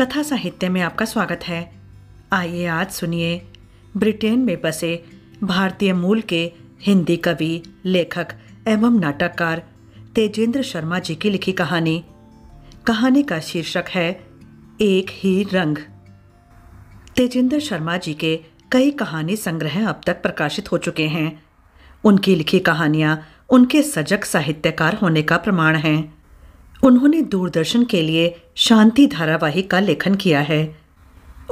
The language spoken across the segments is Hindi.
कथा साहित्य में आपका स्वागत है आइए आज सुनिए ब्रिटेन में बसे भारतीय मूल के हिंदी कवि लेखक एवं नाटककार तेजेंद्र शर्मा जी की लिखी कहानी कहानी का शीर्षक है एक ही रंग तेजेंद्र शर्मा जी के कई कहानी संग्रह अब तक प्रकाशित हो चुके हैं उनकी लिखी कहानियाँ उनके सजग साहित्यकार होने का प्रमाण हैं उन्होंने दूरदर्शन के लिए शांति धारावाहिक का लेखन किया है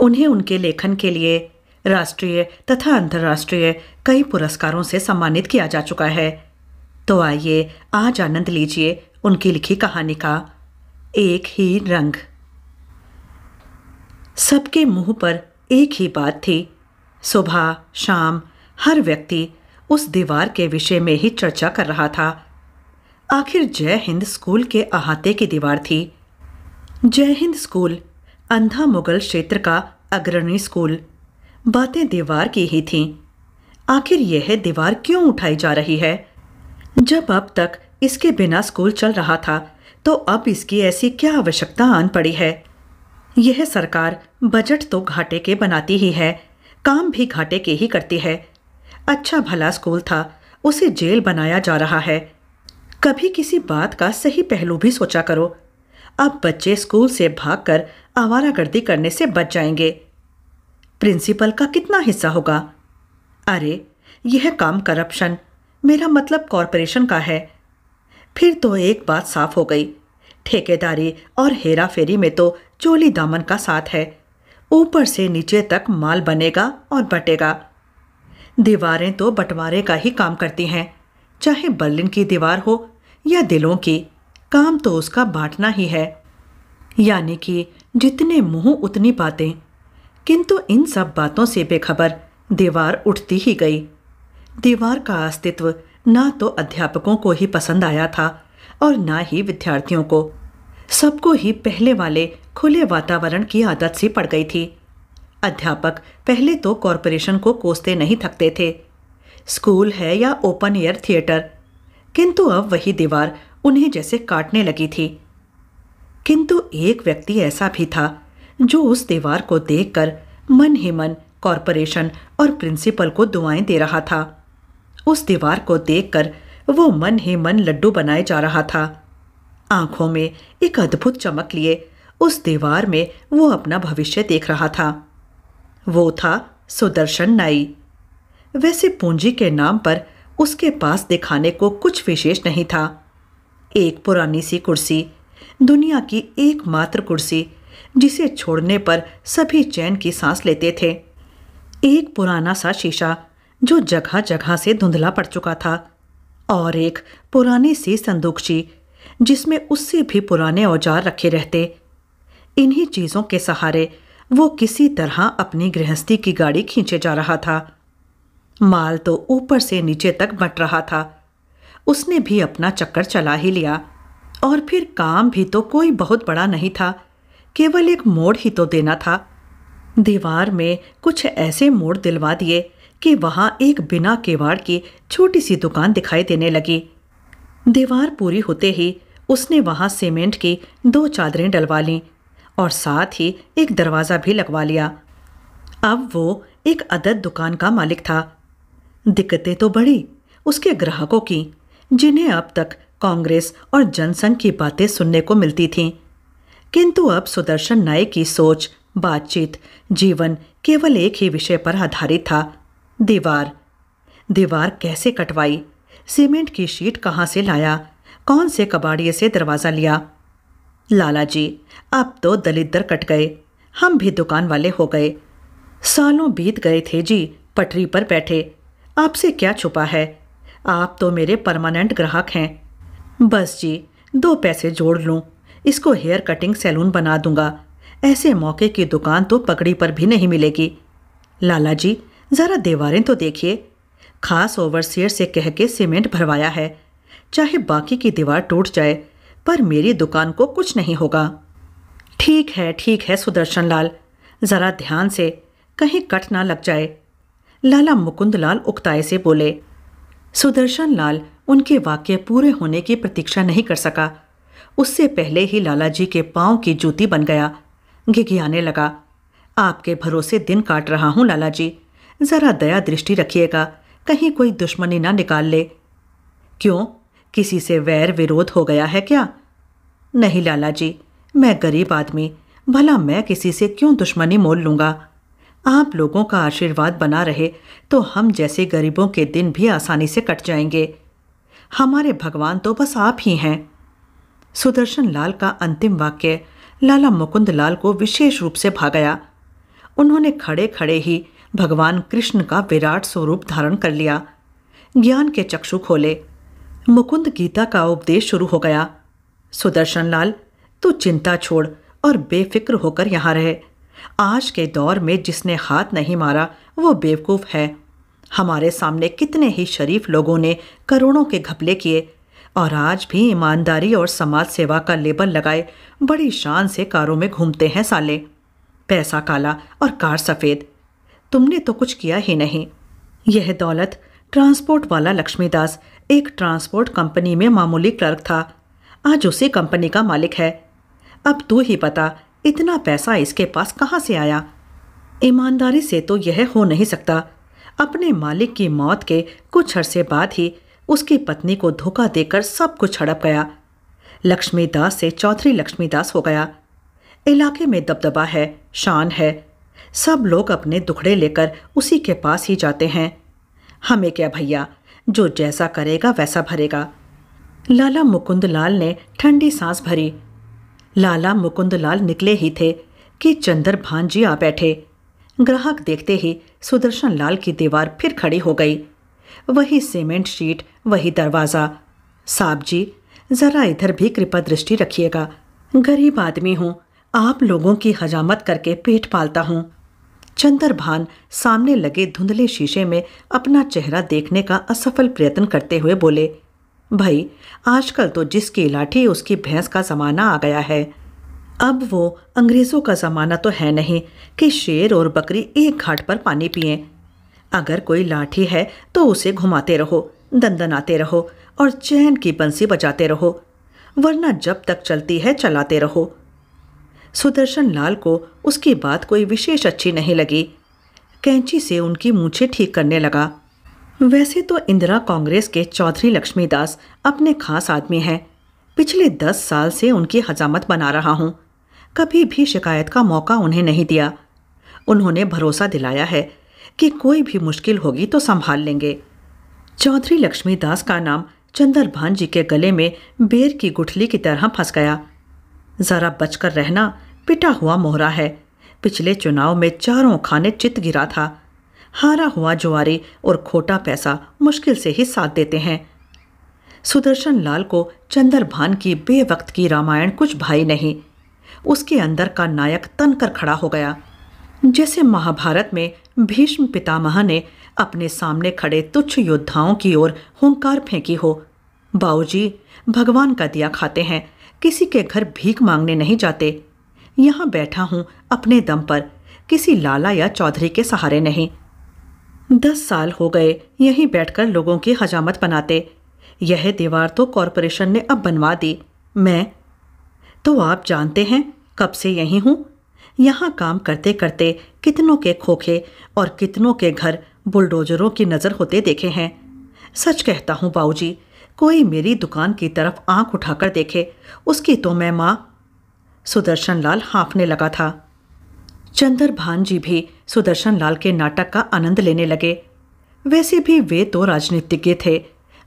उन्हें उनके लेखन के लिए राष्ट्रीय तथा अंतर्राष्ट्रीय कई पुरस्कारों से सम्मानित किया जा चुका है तो आइए आज आनंद लीजिए उनकी लिखी कहानी का एक ही रंग सबके मुंह पर एक ही बात थी सुबह शाम हर व्यक्ति उस दीवार के विषय में ही चर्चा कर रहा था आखिर जय हिंद स्कूल के अहाते की दीवार थी जय हिंद स्कूल अंधा मुगल क्षेत्र का अग्रणी स्कूल बातें दीवार की ही थीं आखिर यह दीवार क्यों उठाई जा रही है जब अब तक इसके बिना स्कूल चल रहा था तो अब इसकी ऐसी क्या आवश्यकता आन पड़ी है यह सरकार बजट तो घाटे के बनाती ही है काम भी घाटे के ही करती है अच्छा भला स्कूल था उसे जेल बनाया जा रहा है कभी किसी बात का सही पहलू भी सोचा करो अब बच्चे स्कूल से भागकर आवारागर्दी करने से बच जाएंगे प्रिंसिपल का कितना हिस्सा होगा अरे यह काम करप्शन मेरा मतलब कॉरपोरेशन का है फिर तो एक बात साफ हो गई ठेकेदारी और हेरा फेरी में तो चोली दामन का साथ है ऊपर से नीचे तक माल बनेगा और बटेगा दीवारें तो बंटवारे का ही काम करती हैं चाहे बर्लिन की दीवार हो या दिलों की काम तो उसका बांटना ही है यानी कि जितने मुंह उतनी बातें किंतु इन सब बातों से बेखबर दीवार उठती ही गई दीवार का अस्तित्व ना तो अध्यापकों को ही पसंद आया था और ना ही विद्यार्थियों को सबको ही पहले वाले खुले वातावरण की आदत सी पड़ गई थी अध्यापक पहले तो कॉरपोरेशन को कोसते नहीं थकते थे स्कूल है या ओपन एयर थिएटर किंतु अब वही दीवार उन्हें जैसे काटने लगी थी किंतु एक व्यक्ति ऐसा भी था जो उस दीवार को देखकर मन ही मन कॉरपोरेशन और प्रिंसिपल को दुआएं दे रहा था उस दीवार को देखकर वो मन ही मन लड्डू बनाए जा रहा था आंखों में एक अद्भुत चमक लिए उस दीवार में वो अपना भविष्य देख रहा था वो था सुदर्शन नाई वैसे पूंजी के नाम पर उसके पास दिखाने को कुछ विशेष नहीं था एक पुरानी सी कुर्सी दुनिया की एकमात्र कुर्सी जिसे छोड़ने पर सभी चैन की सांस लेते थे एक पुराना सा शीशा जो जगह जगह से धुंधला पड़ चुका था और एक पुरानी सी संदूकची जिसमें उससे भी पुराने औजार रखे रहते इन्हीं चीज़ों के सहारे वो किसी तरह अपनी गृहस्थी की गाड़ी खींचे जा रहा था माल तो ऊपर से नीचे तक बट रहा था उसने भी अपना चक्कर चला ही लिया और फिर काम भी तो कोई बहुत बड़ा नहीं था केवल एक मोड़ ही तो देना था दीवार में कुछ ऐसे मोड़ दिलवा दिए कि वहाँ एक बिना केवाड़ की छोटी सी दुकान दिखाई देने लगी दीवार पूरी होते ही उसने वहाँ सीमेंट की दो चादरें डलवा लीं और साथ ही एक दरवाज़ा भी लगवा लिया अब वो एक अदद दुकान का मालिक था दिक्कतें तो बढ़ी उसके ग्राहकों की जिन्हें अब तक कांग्रेस और जनसंघ की बातें सुनने को मिलती थीं किंतु अब सुदर्शन नायक की सोच बातचीत जीवन केवल एक ही विषय पर आधारित था दीवार दीवार कैसे कटवाई सीमेंट की शीट कहाँ से लाया कौन से कबाड़िए से दरवाज़ा लिया लाला जी अब तो दलित दर कट गए हम भी दुकान वाले हो गए सालों बीत गए थे जी पटरी पर बैठे आपसे क्या छुपा है आप तो मेरे परमानेंट ग्राहक हैं बस जी दो पैसे जोड़ लूँ इसको हेयर कटिंग सैलून बना दूंगा ऐसे मौके की दुकान तो पगड़ी पर भी नहीं मिलेगी लाला जी ज़रा दीवारें तो देखिए खास ओवरसीयर से कह के सीमेंट भरवाया है चाहे बाकी की दीवार टूट जाए पर मेरी दुकान को कुछ नहीं होगा ठीक है ठीक है सुदर्शन लाल ज़रा ध्यान से कहीं कट ना लग जाए लाला मुकुंदलाल उक्ताए से बोले सुदर्शन लाल उनके वाक्य पूरे होने की प्रतीक्षा नहीं कर सका उससे पहले ही लाला जी के पांव की जूती बन गया घिघियाने लगा आपके भरोसे दिन काट रहा हूँ लाला जी ज़रा दया दृष्टि रखिएगा कहीं कोई दुश्मनी ना निकाल ले क्यों किसी से वैर विरोध हो गया है क्या नहीं लाला जी मैं गरीब आदमी भला मैं किसी से क्यों दुश्मनी मोल लूंगा आप लोगों का आशीर्वाद बना रहे तो हम जैसे गरीबों के दिन भी आसानी से कट जाएंगे हमारे भगवान तो बस आप ही हैं सुदर्शन लाल का अंतिम वाक्य लाला मुकुंद लाल को विशेष रूप से भा गया उन्होंने खड़े खड़े ही भगवान कृष्ण का विराट स्वरूप धारण कर लिया ज्ञान के चक्षु खोले मुकुंद गीता का उपदेश शुरू हो गया सुदर्शन लाल तू चिंता छोड़ और बेफिक्र होकर यहाँ रहे आज के दौर में जिसने हाथ नहीं मारा वो बेवकूफ़ है हमारे सामने कितने ही शरीफ लोगों ने करोड़ों के घपले किए और आज भी ईमानदारी और समाज सेवा का लेबल लगाए बड़ी शान से कारों में घूमते हैं साले पैसा काला और कार सफ़ेद तुमने तो कुछ किया ही नहीं यह दौलत ट्रांसपोर्ट वाला लक्ष्मीदास एक ट्रांसपोर्ट कंपनी में मामूली क्लर्क था आज उसी कंपनी का मालिक है अब तू ही पता इतना पैसा इसके पास कहाँ से आया ईमानदारी से तो यह हो नहीं सकता अपने मालिक की मौत के कुछ अरसे बाद ही उसकी पत्नी को धोखा देकर सब कुछ हड़प गया लक्ष्मीदास से चौधरी लक्ष्मीदास हो गया इलाके में दबदबा है शान है सब लोग अपने दुखड़े लेकर उसी के पास ही जाते हैं हमें क्या भैया जो जैसा करेगा वैसा भरेगा लाला मुकुंद लाल ने ठंडी सांस भरी लाला मुकुंदलाल निकले ही थे कि चंदर भान जी आ बैठे ग्राहक देखते ही सुदर्शन लाल की दीवार फिर खड़ी हो गई वही सीमेंट शीट वही दरवाज़ा साहब जी ज़रा इधर भी कृपा दृष्टि रखिएगा गरीब आदमी हूँ आप लोगों की हजामत करके पेट पालता हूँ चंद्रभान सामने लगे धुंधले शीशे में अपना चेहरा देखने का असफल प्रयत्न करते हुए बोले भाई आजकल तो जिसकी लाठी उसकी भैंस का ज़माना आ गया है अब वो अंग्रेज़ों का ज़माना तो है नहीं कि शेर और बकरी एक घाट पर पानी पिए अगर कोई लाठी है तो उसे घुमाते रहो दंदनाते रहो और चैन की बंसी बजाते रहो वरना जब तक चलती है चलाते रहो सुदर्शन लाल को उसकी बात कोई विशेष अच्छी नहीं लगी कैंची से उनकी मूछें ठीक करने लगा वैसे तो इंदिरा कांग्रेस के चौधरी लक्ष्मीदास अपने खास आदमी हैं पिछले दस साल से उनकी हजामत बना रहा हूँ कभी भी शिकायत का मौका उन्हें नहीं दिया उन्होंने भरोसा दिलाया है कि कोई भी मुश्किल होगी तो संभाल लेंगे चौधरी लक्ष्मीदास का नाम चंद्रभान जी के गले में बेर की गुठली की तरह फंस गया ज़रा बचकर रहना पिटा हुआ मोहरा है पिछले चुनाव में चारों खाने चित गिरा था हारा हुआ जुआरी और खोटा पैसा मुश्किल से ही साथ देते हैं सुदर्शन लाल को चंदर भान की बेवक्त की रामायण कुछ भाई नहीं उसके अंदर का नायक तन कर खड़ा हो गया जैसे महाभारत में भीष्म पितामह ने अपने सामने खड़े तुच्छ योद्धाओं की ओर हुंकार फेंकी हो बाऊजी भगवान का दिया खाते हैं किसी के घर भीख मांगने नहीं जाते यहाँ बैठा हूँ अपने दम पर किसी लाला या चौधरी के सहारे नहीं दस साल हो गए यहीं बैठकर लोगों की हजामत बनाते यह दीवार तो कॉरपोरेशन ने अब बनवा दी मैं तो आप जानते हैं कब से यहीं हूँ यहाँ काम करते करते कितनों के खोखे और कितनों के घर बुलडोजरों की नज़र होते देखे हैं सच कहता हूँ बाऊजी कोई मेरी दुकान की तरफ आंख उठाकर देखे उसकी तो मैं माँ सुदर्शन लाल हाँफने लगा था भान जी भी सुदर्शन लाल के नाटक का आनंद लेने लगे वैसे भी वे तो राजनीतिज्ञ थे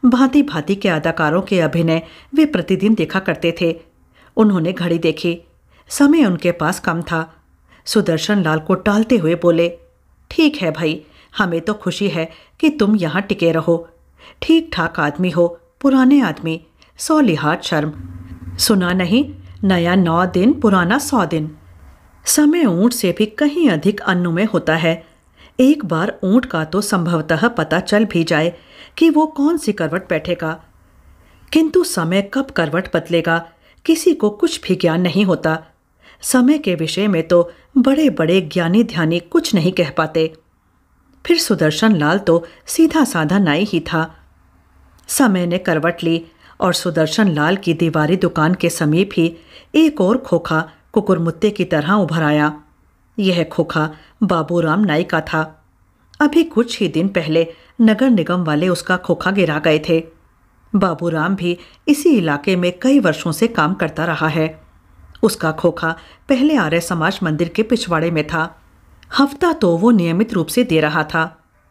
भांति भांति के अदाकारों के अभिनय वे प्रतिदिन देखा करते थे उन्होंने घड़ी देखी समय उनके पास कम था सुदर्शन लाल को टालते हुए बोले ठीक है भाई हमें तो खुशी है कि तुम यहाँ टिके रहो ठीक ठाक आदमी हो पुराने आदमी सौ लिहाज शर्म सुना नहीं नया नौ दिन पुराना सौ दिन समय ऊँट से भी कहीं अधिक अनुमय होता है एक बार ऊँट का तो संभवतः पता चल भी जाए कि वो कौन सी करवट बैठेगा किंतु समय कब करवट बदलेगा किसी को कुछ भी ज्ञान नहीं होता समय के विषय में तो बड़े बड़े ज्ञानी ध्यानी कुछ नहीं कह पाते फिर सुदर्शन लाल तो सीधा साधा नाई ही था समय ने करवट ली और सुदर्शन लाल की दीवारी दुकान के समीप ही एक और खोखा कुकुरमुत्ते की तरह उभर आया यह खोखा बाबूराम नाई का था अभी कुछ ही दिन पहले नगर निगम वाले उसका खोखा गिरा गए थे बाबूराम भी इसी इलाके में कई वर्षों से काम करता रहा है उसका खोखा पहले आर्य समाज मंदिर के पिछवाड़े में था हफ्ता तो वो नियमित रूप से दे रहा था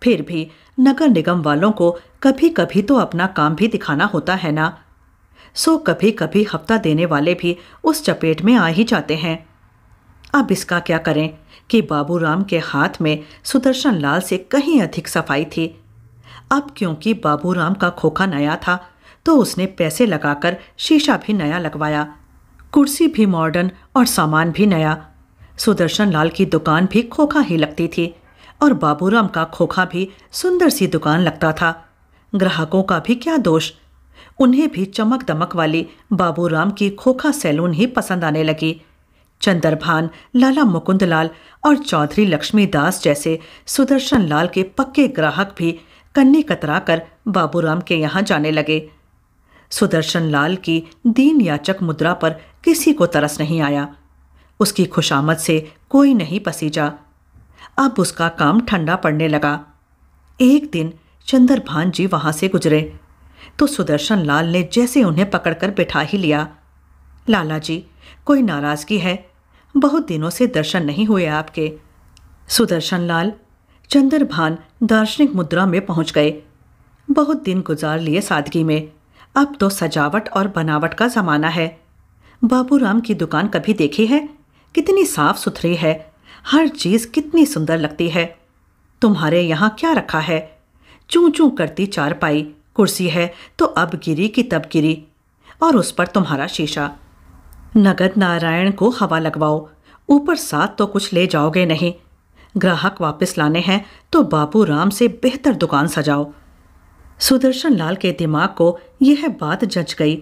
फिर भी नगर निगम वालों को कभी कभी तो अपना काम भी दिखाना होता है ना सो कभी कभी हफ्ता देने वाले भी उस चपेट में आ ही जाते हैं अब इसका क्या करें कि राम के हाथ में सुदर्शन लाल से कहीं अधिक सफाई थी अब क्योंकि राम का खोखा नया था तो उसने पैसे लगाकर शीशा भी नया लगवाया कुर्सी भी मॉडर्न और सामान भी नया सुदर्शन लाल की दुकान भी खोखा ही लगती थी और बाबूराम का खोखा भी सुंदर सी दुकान लगता था ग्राहकों का भी क्या दोष उन्हें भी चमक दमक वाले राम की खोखा सैलून ही पसंद आने लगी चंद्रभान लाला मुकुंदलाल और चौधरी लक्ष्मीदास जैसे सुदर्शन लाल के पक्के ग्राहक भी कन्नी कतरा कर बाबू राम के यहाँ जाने लगे सुदर्शन लाल की दीन याचक मुद्रा पर किसी को तरस नहीं आया उसकी खुशामद से कोई नहीं पसीजा अब उसका काम ठंडा पड़ने लगा एक दिन चंद्रभान जी वहां से गुजरे तो सुदर्शन लाल ने जैसे उन्हें पकड़कर बिठा ही लिया लाला जी कोई नाराज़गी है बहुत दिनों से दर्शन नहीं हुए आपके सुदर्शन लाल चंद्रभान दार्शनिक मुद्रा में पहुंच गए बहुत दिन गुजार लिए सादगी में अब तो सजावट और बनावट का ज़माना है बाबूराम की दुकान कभी देखी है कितनी साफ सुथरी है हर चीज़ कितनी सुंदर लगती है तुम्हारे यहाँ क्या रखा है चूं चूं करती चारपाई कुर्सी है तो अब गिरी कि तब गिरी और उस पर तुम्हारा शीशा नगद नारायण को हवा लगवाओ ऊपर साथ तो कुछ ले जाओगे नहीं ग्राहक वापस लाने हैं तो बाबू राम से बेहतर दुकान सजाओ सुदर्शन लाल के दिमाग को यह बात जच गई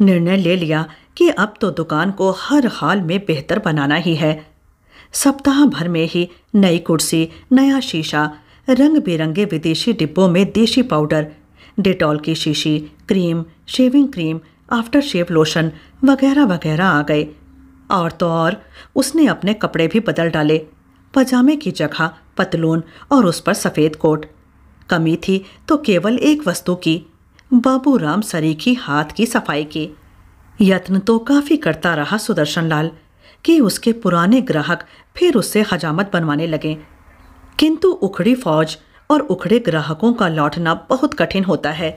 निर्णय ले लिया कि अब तो दुकान को हर हाल में बेहतर बनाना ही है सप्ताह भर में ही नई कुर्सी नया शीशा रंग बिरंगे विदेशी डिब्बों में देशी पाउडर डिटॉल की शीशी cream shaving cream after shave lotion वगैरह वगैरह आ गए और तो और उसने अपने कपड़े भी बदल डाले पजामे की जगह पतलून और उस पर सफ़ेद कोट कमी थी तो केवल एक वस्तु की बाबू राम सरीखी हाथ की सफाई की यत्न तो काफ़ी करता रहा सुदर्शन लाल कि उसके पुराने ग्राहक फिर उससे हजामत बनवाने लगे किंतु उखड़ी फौज और उखड़े ग्राहकों का लौटना बहुत कठिन होता है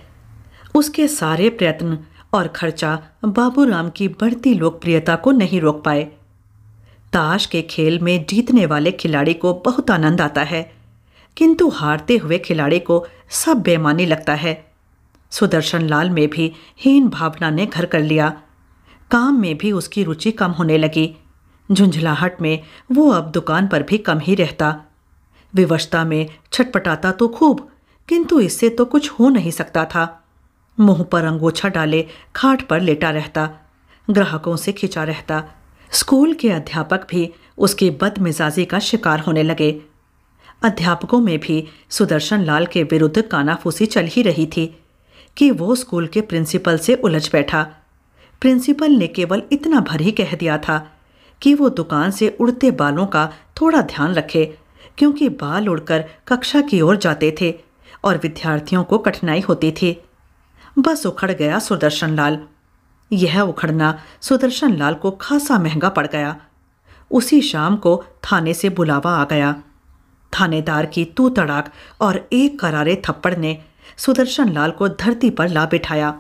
उसके सारे प्रयत्न और खर्चा बाबूराम की बढ़ती लोकप्रियता को नहीं रोक पाए ताश के खेल में जीतने वाले खिलाड़ी को बहुत आनंद आता है किंतु हारते हुए खिलाड़ी को सब बेमानी लगता है सुदर्शन लाल में भी हीन भावना ने घर कर लिया काम में भी उसकी रुचि कम होने लगी झुंझलाहट में वो अब दुकान पर भी कम ही रहता विवशता में छटपटाता तो खूब किंतु इससे तो कुछ हो नहीं सकता था मुंह पर अंगोछा डाले खाट पर लेटा रहता ग्राहकों से खिंचा रहता स्कूल के अध्यापक भी उसकी बदमिजाजी का शिकार होने लगे अध्यापकों में भी सुदर्शन लाल के विरुद्ध कानाफूसी चल ही रही थी कि वो स्कूल के प्रिंसिपल से उलझ बैठा प्रिंसिपल ने केवल इतना भर ही कह दिया था कि वो दुकान से उड़ते बालों का थोड़ा ध्यान रखे क्योंकि बाल उड़कर कक्षा की ओर जाते थे और विद्यार्थियों को कठिनाई होती थी बस उखड़ गया सुदर्शन लाल यह उखड़ना सुदर्शन लाल को खासा महंगा पड़ गया उसी शाम को थाने से बुलावा आ गया थानेदार की तू तड़ाक और एक करारे थप्पड़ ने सुदर्शन लाल को धरती पर ला बिठाया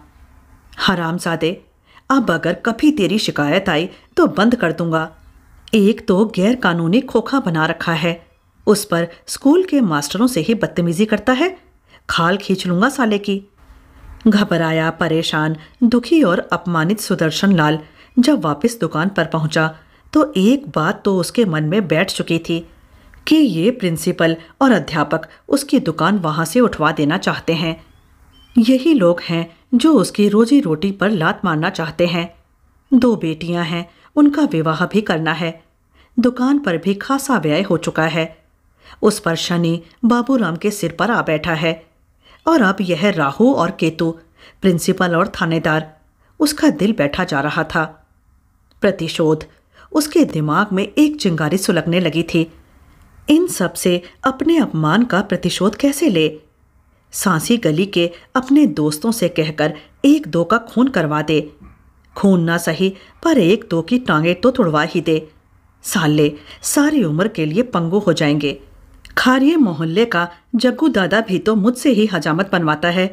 हरामजादे अब अगर कभी तेरी शिकायत आई तो बंद कर दूंगा एक तो गैर कानूनी खोखा बना रखा है उस पर स्कूल के मास्टरों से ही बदतमीजी करता है खाल खींच लूंगा साले की घबराया परेशान दुखी और अपमानित सुदर्शन लाल जब वापस दुकान पर पहुंचा तो एक बात तो उसके मन में बैठ चुकी थी कि ये प्रिंसिपल और अध्यापक उसकी दुकान वहाँ से उठवा देना चाहते हैं यही लोग हैं जो उसकी रोजी रोटी पर लात मारना चाहते हैं दो बेटियां हैं उनका विवाह भी करना है दुकान पर भी खासा व्यय हो चुका है उस पर शनि बाबूराम के सिर पर आ बैठा है और अब यह राहु और केतु प्रिंसिपल और थानेदार उसका दिल बैठा जा रहा था प्रतिशोध उसके दिमाग में एक चिंगारी सुलगने लगी थी इन सब से अपने अपमान का प्रतिशोध कैसे ले सांसी गली के अपने दोस्तों से कहकर एक दो का खून करवा दे खून ना सही पर एक दो की टांगे तो तुड़वा ही दे साले सारी उम्र के लिए पंगु हो जाएंगे खारिये मोहल्ले का जग्गू दादा भी तो मुझसे ही हजामत बनवाता है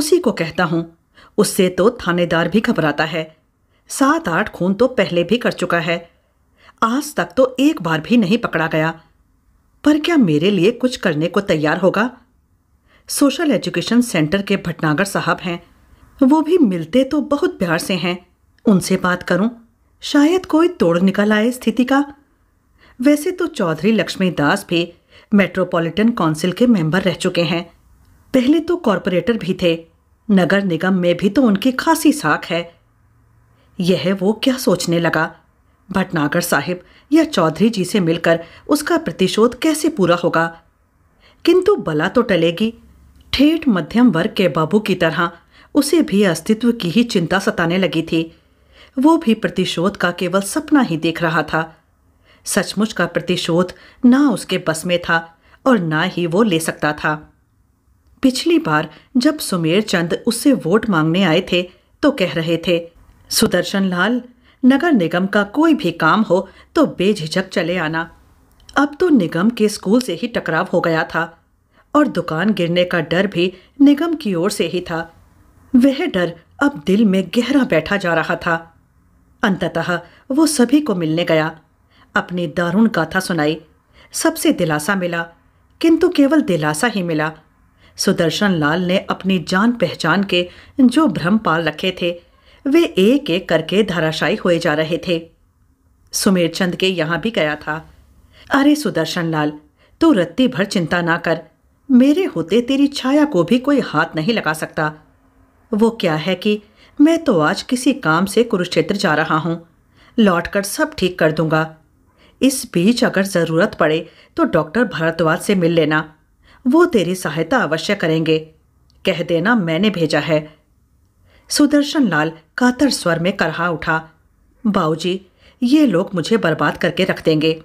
उसी को कहता हूँ उससे तो थानेदार भी घबराता है सात आठ खून तो पहले भी कर चुका है आज तक तो एक बार भी नहीं पकड़ा गया पर क्या मेरे लिए कुछ करने को तैयार होगा सोशल एजुकेशन सेंटर के भटनागर साहब हैं वो भी मिलते तो बहुत प्यार से हैं उनसे बात करूं शायद कोई तोड़ निकल आए स्थिति का वैसे तो चौधरी लक्ष्मी दास भी मेट्रोपॉलिटन काउंसिल के मेंबर रह चुके हैं पहले तो कॉरपोरेटर भी थे नगर निगम में भी तो उनकी खासी साख है यह वो क्या सोचने लगा भटनागर साहिब या चौधरी जी से मिलकर उसका प्रतिशोध कैसे पूरा होगा किंतु बला तो टलेगी ठेठ मध्यम वर्ग के बाबू की तरह उसे भी अस्तित्व की ही चिंता सताने लगी थी वो भी प्रतिशोध का केवल सपना ही देख रहा था सचमुच का प्रतिशोध ना उसके बस में था और ना ही वो ले सकता था पिछली बार जब सुमेर चंद उससे वोट मांगने आए थे तो कह रहे थे सुदर्शन लाल नगर निगम का कोई भी काम हो तो बेझिझक चले आना अब तो निगम के स्कूल से ही टकराव हो गया था और दुकान गिरने का डर भी निगम की ओर से ही था वह डर अब दिल में गहरा बैठा जा रहा था अंततः वो सभी को मिलने गया अपनी दारुण गाथा सुनाई सबसे दिलासा मिला किंतु केवल दिलासा ही मिला सुदर्शन लाल ने अपनी जान पहचान के जो भ्रम पाल रखे थे वे एक एक करके धराशायी हुए जा रहे थे सुमेर चंद के यहाँ भी गया था अरे सुदर्शन लाल तू रत्ती भर चिंता ना कर मेरे होते तेरी छाया को भी कोई हाथ नहीं लगा सकता वो क्या है कि मैं तो आज किसी काम से कुरुक्षेत्र जा रहा हूँ लौटकर सब ठीक कर दूंगा इस बीच अगर ज़रूरत पड़े तो डॉक्टर भारद्वाज से मिल लेना वो तेरी सहायता अवश्य करेंगे कह देना मैंने भेजा है सुदर्शन लाल कातर स्वर में करहा उठा बाऊजी ये लोग मुझे बर्बाद करके रख देंगे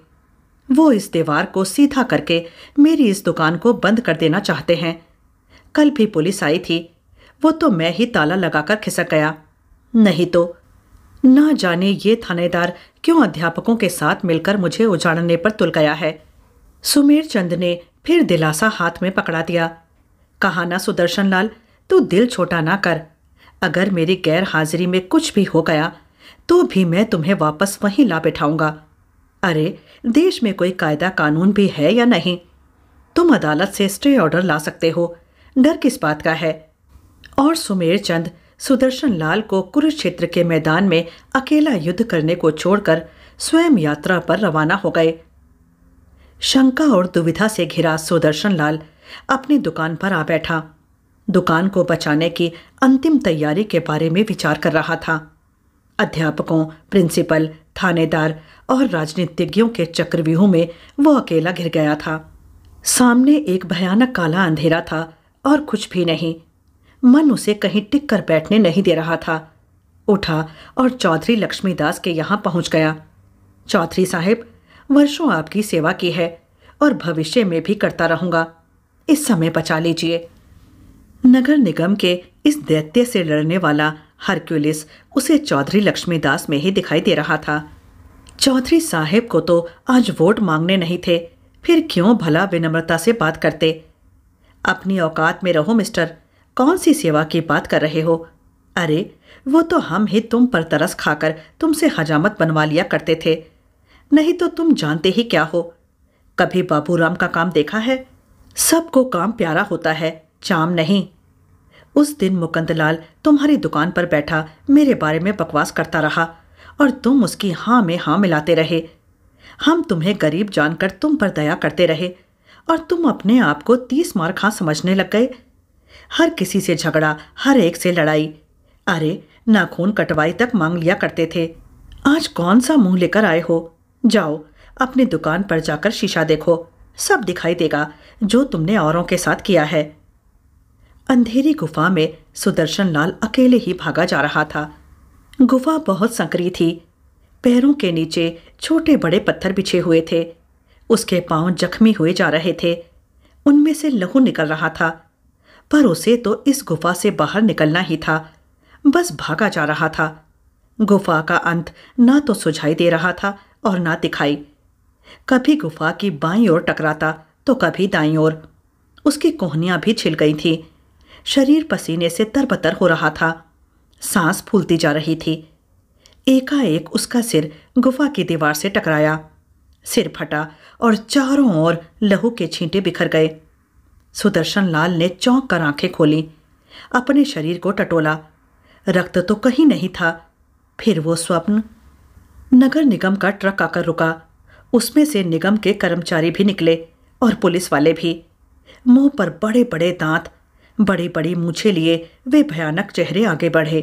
वो इस दीवार को सीधा करके मेरी इस दुकान को बंद कर देना चाहते हैं कल भी पुलिस आई थी वो तो मैं ही ताला लगाकर खिसक गया नहीं तो ना जाने ये थानेदार क्यों अध्यापकों के साथ मिलकर मुझे उजाड़ने पर तुल गया है सुमेर चंद ने फिर दिलासा हाथ में पकड़ा दिया कहा ना सुदर्शन लाल तू दिल छोटा ना कर अगर मेरी गैर हाजिरी में कुछ भी हो गया तो भी मैं तुम्हें वापस वहीं ला बैठाऊंगा अरे देश में कोई कायदा कानून भी है या नहीं तुम अदालत से स्टे ऑर्डर ला सकते हो डर किस बात का है और सुमेर चंद सुदर्शन लाल को कुरुक्षेत्र के मैदान में अकेला युद्ध करने को छोड़कर स्वयं यात्रा पर रवाना हो गए शंका और दुविधा से घिरा सुदर्शन लाल अपनी दुकान पर आ बैठा दुकान को बचाने की अंतिम तैयारी के बारे में विचार कर रहा था अध्यापकों प्रिंसिपल थानेदार और राजनीतिज्ञों के चक्रव्यूह में वो अकेला घिर गया था सामने एक भयानक काला अंधेरा था और कुछ भी नहीं मन उसे कहीं टिक कर बैठने नहीं दे रहा था उठा और चौधरी लक्ष्मीदास के यहाँ पहुंच गया चौधरी साहेब वर्षों आपकी सेवा की है और भविष्य में भी करता रहूंगा इस समय बचा लीजिए नगर निगम के इस दैत्य से लड़ने वाला हरक्यूलिस उसे चौधरी लक्ष्मीदास में ही दिखाई दे रहा था चौधरी साहेब को तो आज वोट मांगने नहीं थे फिर क्यों भला विनम्रता से बात करते अपनी औकात में रहो मिस्टर कौन सी सेवा की बात कर रहे हो अरे वो तो हम ही तुम पर तरस खाकर तुमसे हजामत बनवा लिया करते थे नहीं तो तुम जानते ही क्या हो कभी बाबू राम का काम देखा है सबको काम प्यारा होता है चाम नहीं उस दिन मुकंदलाल तुम्हारी दुकान पर बैठा मेरे बारे में बकवास करता रहा और तुम उसकी हाँ में हाँ मिलाते रहे हम तुम्हें गरीब जानकर तुम पर दया करते रहे और तुम अपने आप को तीस मार खां समझने लग गए हर किसी से झगड़ा हर एक से लड़ाई अरे नाखून कटवाई तक मांग लिया करते थे आज कौन सा मुंह लेकर आए हो जाओ अपनी दुकान पर जाकर शीशा देखो सब दिखाई देगा जो तुमने औरों के साथ किया है अंधेरी गुफा में सुदर्शन लाल अकेले ही भागा जा रहा था गुफा बहुत संकरी थी पैरों के नीचे छोटे बड़े पत्थर बिछे हुए थे उसके पांव जख्मी हुए जा रहे थे उनमें से लहू निकल रहा था पर उसे तो इस गुफा से बाहर निकलना ही था बस भागा जा रहा था गुफा का अंत ना तो सुझाई दे रहा था और ना दिखाई कभी गुफा की बाईं ओर टकराता तो कभी दाईं ओर उसकी कोहनियां भी छिल गई थी शरीर पसीने से तरबतर हो रहा था सांस फूलती जा रही थी एकाएक उसका सिर गुफा की दीवार से टकराया सिर फटा और चारों ओर लहू के छींटे बिखर गए सुदर्शन लाल ने चौंक कर आंखें खोली अपने शरीर को टटोला रक्त तो कहीं नहीं था फिर वो स्वप्न नगर निगम का ट्रक आकर रुका उसमें से निगम के कर्मचारी भी निकले और पुलिस वाले भी मुंह पर बड़े बड़े दांत बड़ी बड़ी मूछे लिए वे भयानक चेहरे आगे बढ़े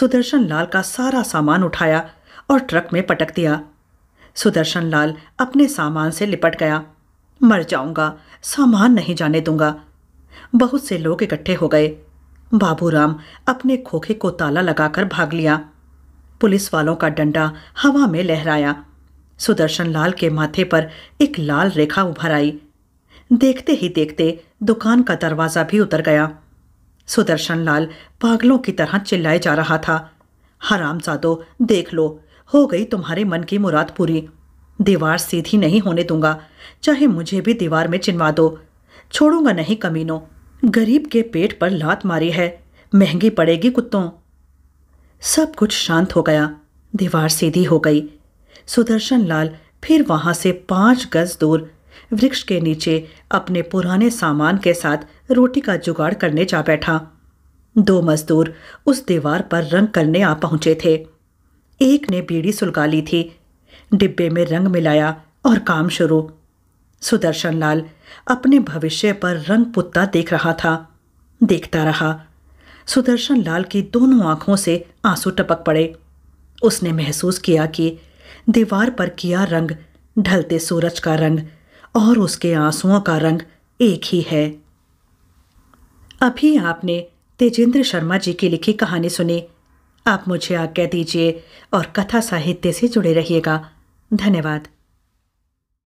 सुदर्शन लाल का सारा सामान उठाया और ट्रक में पटक दिया सुदर्शन लाल अपने सामान से लिपट गया मर जाऊंगा सामान नहीं जाने दूंगा बहुत से लोग इकट्ठे हो गए बाबूराम अपने खोखे को ताला लगाकर भाग लिया पुलिस वालों का डंडा हवा में लहराया सुदर्शन लाल के माथे पर एक लाल रेखा उभर आई देखते ही देखते दुकान का दरवाज़ा भी उतर गया सुदर्शन लाल पागलों की तरह चिल्लाए जा रहा था हराम सादो देख लो हो गई तुम्हारे मन की मुराद पूरी दीवार सीधी नहीं होने दूंगा चाहे मुझे भी दीवार में चिनवा दो छोड़ूंगा नहीं कमीनो गरीब के पेट पर लात मारी है महंगी पड़ेगी कुत्तों सब कुछ शांत हो गया दीवार सीधी हो गई सुदर्शन लाल फिर वहां से पांच गज दूर वृक्ष के नीचे अपने पुराने सामान के साथ रोटी का जुगाड़ करने जा बैठा दो मजदूर उस दीवार पर रंग करने आ पहुंचे थे एक ने बीड़ी सुलगा ली थी डिब्बे में रंग मिलाया और काम शुरू सुदर्शन लाल अपने भविष्य पर रंग पुत्ता देख रहा था देखता रहा सुदर्शन लाल की दोनों आंखों से आंसू टपक पड़े उसने महसूस किया कि दीवार पर किया रंग ढलते सूरज का रंग और उसके आंसुओं का रंग एक ही है अभी आपने तेजेंद्र शर्मा जी की लिखी कहानी सुनी आप मुझे आज्ञा दीजिए और कथा साहित्य से जुड़े रहिएगा धन्यवाद